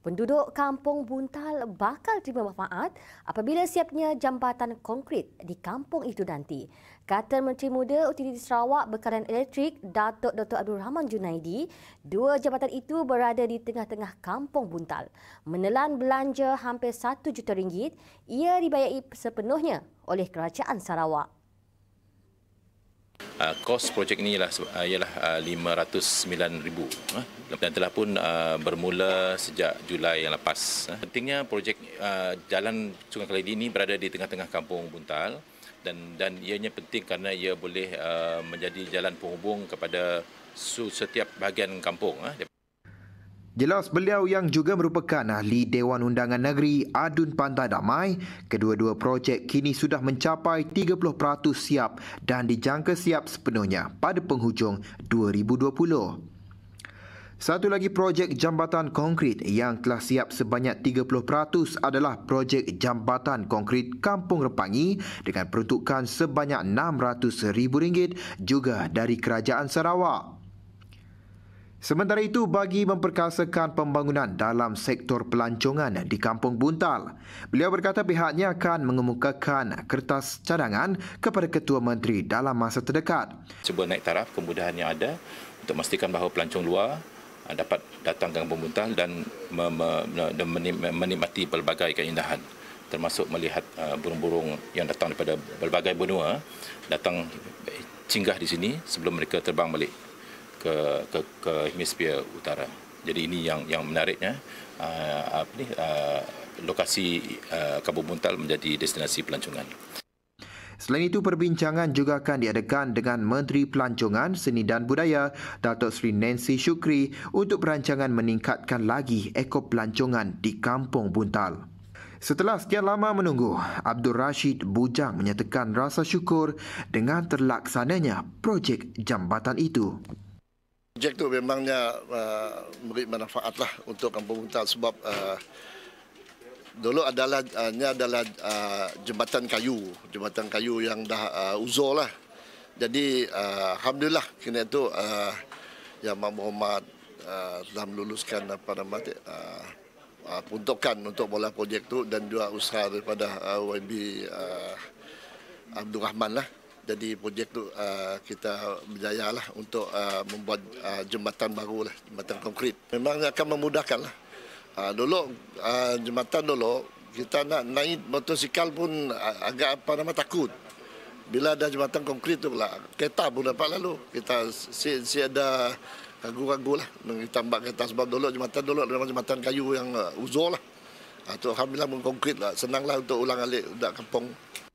Penduduk Kampung Buntal bakal terima manfaat apabila siapnya jambatan konkrit di kampung itu nanti. Kata Menteri Muda Utiliti Sarawak Bekalan Elektrik Datuk Dr. Abdul Rahman Junaidi, dua jambatan itu berada di tengah-tengah Kampung Buntal. Menelan belanja hampir 1 juta ringgit, ia dibayari sepenuhnya oleh Kerajaan Sarawak uh, ah, kos projek ini ialah, uh, ialah uh, dan telah pun bermula sejak Julai yang lepas. Pentingnya projek jalan Sungai Kalidi ini berada di tengah-tengah kampung Buntal dan dan ianya penting kerana ia boleh menjadi jalan penghubung kepada setiap bahagian kampung. Jelas beliau yang juga merupakan ahli Dewan Undangan Negeri Adun Pantai Damai, kedua-dua projek kini sudah mencapai 30% siap dan dijangka siap sepenuhnya pada penghujung 2020. Satu lagi projek jambatan konkrit yang telah siap sebanyak 30% adalah projek jambatan konkrit Kampung Repangi dengan peruntukan sebanyak RM600,000 juga dari Kerajaan Sarawak. Sementara itu, bagi memperkasakan pembangunan dalam sektor pelancongan di Kampung Buntal, beliau berkata pihaknya akan mengemukakan kertas cadangan kepada Ketua Menteri dalam masa terdekat. Cuba naik taraf kemudahan yang ada untuk memastikan bahawa pelancong luar ah, dapat datang ke Kampung Buntal dan menikmati pelbagai keindahan termasuk melihat ah, burung-burung yang datang daripada berbagai benua datang singgah di sini sebelum mereka terbang balik ke ke ke hemisfer utara. Jadi ini yang yang menariknya uh, apa ni uh, lokasi uh, ah, Kampung Buntal menjadi destinasi pelancongan. Selain itu perbincangan juga akan diadakan dengan Menteri Pelancongan Seni dan Budaya Datuk Sri Nancy Shukri untuk perancangan meningkatkan lagi ekop pelancongan di Kampung Buntal. Setelah sekian lama menunggu, Abdul Rashid Bujang menyatakan rasa syukur dengan terlaksananya projek jambatan itu. Jack tu memangnya uh, memberi manfaat lah untuk Kampung Muntah sebab uh, dulu adalah hanya uh, adalah uh, jembatan kayu, jembatan kayu yang dah uh, uzur lah. Jadi uh, alhamdulillah kini tu, uh, yang Mak Muhammad uh, telah meluluskan apa nama uh, uh, puntukan untuk bola projek tu dan juga usaha daripada uh, YB uh, Abdul Rahman lah jadi projek tu uh, kita berjaya lah untuk uh, membuat uh, jembatan baru lah, jembatan konkrit. Memangnya akan memudahkan lah. Uh, dulu uh, jembatan dulu kita nak naik motosikal pun agak apa nama takut. Bila ada jembatan konkrit tu lah kereta pun dapat lalu. Kita si, si ada ragu-ragu lah tambah kereta sebab dulu jembatan dulu adalah jembatan kayu yang uh, uzur lah. Ah, Alhamdulillah pun konkrit lah. Senang lah untuk ulang alik budak kampung.